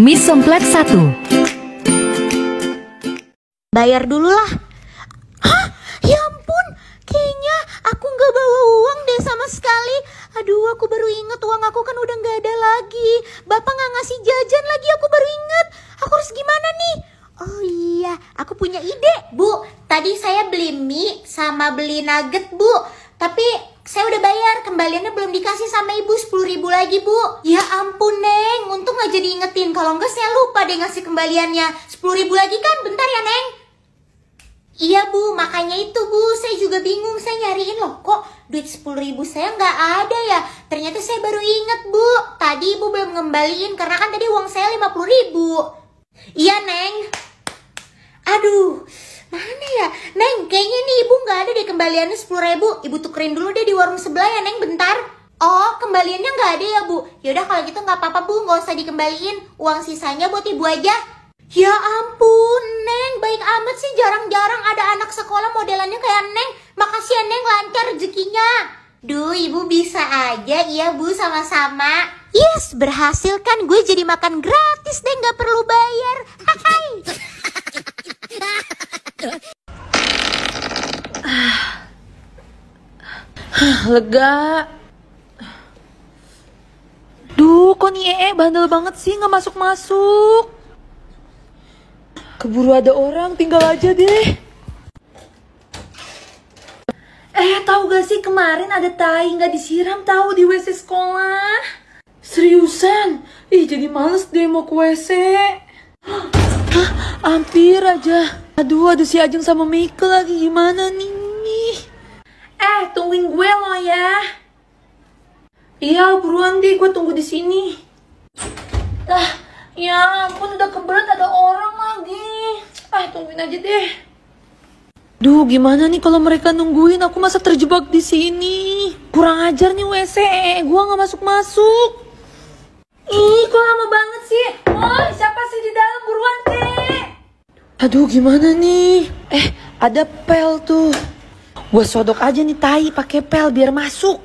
Mie Semplak 1 Bayar lah. Hah? Ya ampun Kayaknya aku gak bawa uang deh sama sekali Aduh aku baru inget uang aku kan udah gak ada lagi Bapak nggak ngasih jajan lagi aku baru inget Aku harus gimana nih? Oh iya aku punya ide Bu tadi saya beli mie sama beli nugget bu Tapi saya udah bayar kembaliannya belum dikasih sama ibu 10 ribu lagi bu Ya ampun Neng ingetin kalau enggak saya lupa deh ngasih kembaliannya 10 ribu lagi kan bentar ya neng iya bu makanya itu bu saya juga bingung saya nyariin loh kok duit 10 ribu saya nggak ada ya ternyata saya baru inget bu tadi ibu belum ngembaliin karena kan tadi uang saya 50 ribu iya neng aduh mana ya neng kayaknya nih ibu nggak ada deh kembaliannya 10 ribu ibu tukerin dulu deh di warung sebelah ya neng bentar Oh, kembaliannya nggak ada ya, Bu? Yaudah kalau gitu nggak apa-apa, Bu. Nggak usah dikembaliin. Uang sisanya buat Ibu aja. Ya ampun, Neng. Baik amat sih jarang-jarang ada anak sekolah modelannya kayak Neng. Makasih ya, Neng. Lancar rezekinya. Duh, Ibu bisa aja. Iya, Bu. Sama-sama. Yes, berhasil kan gue jadi makan gratis neng nggak perlu bayar. Hai. Lega. nih eh, ee bandel banget sih, nggak masuk-masuk. Keburu ada orang, tinggal aja deh. Eh, tahu gak sih kemarin ada tai nggak disiram tahu di WC sekolah? Seriusan? Ih, jadi males deh mau ke WC. Hah, hampir aja. Aduh, aduh si Ajeng sama Michael lagi gimana nih? Eh, tungguin gue lo ya. Iya, buruan deh, gue tunggu di sini. Lah, ya ampun udah keberatan ada orang lagi. Ah, tungguin aja deh. Duh, gimana nih kalau mereka nungguin aku masa terjebak di sini? Kurang ajar nih WC, gue nggak masuk-masuk. Ih, kok lama banget sih? Oh, siapa sih di dalam buruan, deh! Aduh, gimana nih? Eh, ada pel tuh. Gue sodok aja nih tai pakai pel biar masuk.